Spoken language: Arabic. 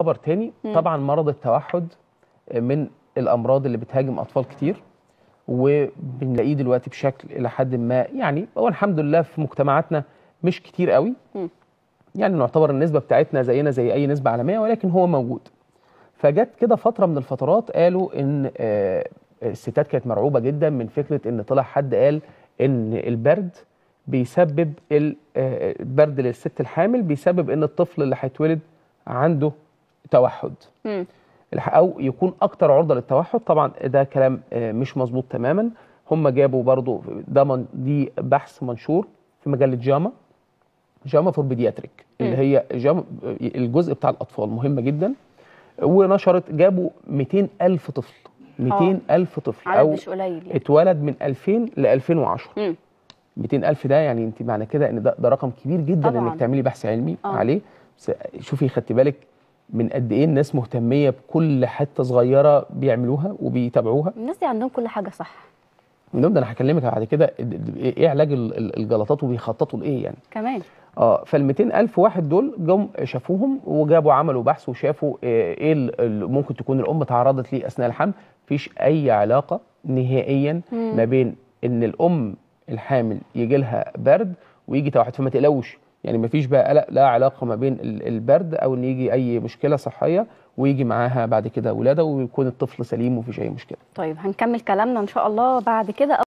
خبر تاني مم. طبعا مرض التوحد آه، من الامراض اللي بتهاجم اطفال كتير وبنلاقيه دلوقتي بشكل الى حد ما يعني هو الحمد لله في مجتمعاتنا مش كتير قوي مم. يعني نعتبر النسبه بتاعتنا زينا زي اي نسبه عالميه ولكن هو موجود فجت كده فتره من الفترات قالوا ان آه، آه، الستات كانت مرعوبه جدا من فكره ان طلع حد قال ان البرد بيسبب البرد للست الحامل بيسبب ان الطفل اللي هيتولد عنده توحد م. او يكون اكتر عرضه للتوحد طبعا ده كلام آه، مش مظبوط تماما هم جابوا برضو ده من دي بحث منشور في مجله جاما جاما فور بيدياتريك اللي هي جاما الجزء بتاع الاطفال مهم جدا ونشرت جابوا 200 الف طفل 200 آه. الف طفل او مش قليل يعني. اتولد من 2000 ل 2010 200 الف ده يعني انت معنى كده ان ده, ده رقم كبير جدا طبعاً. انك تعملي بحث علمي أوه. عليه شوفي خدتي بالك من قد ايه الناس مهتميه بكل حته صغيره بيعملوها وبيتابعوها الناس دي عندهم كل حاجه صح نبدا انا هكلمك بعد كده إيه-, ايه علاج الجلطات وبيخططوا لايه يعني كمان اه فال 200000 واحد دول جم شافوهم وجابوا عملوا بحث وشافوا ايه, إيه اللي ممكن تكون الام تعرضت ليه اثناء الحمل مفيش اي علاقه نهائيا ما بين ان الام الحامل يجي لها برد ويجي توحد فما تقلقوش يعني مفيش بقى قلق لا علاقه ما بين البرد او ان يجي اي مشكله صحيه ويجي معاها بعد كده ولاده ويكون الطفل سليم ومفيش اي مشكله. طيب هنكمل كلامنا ان شاء الله بعد كده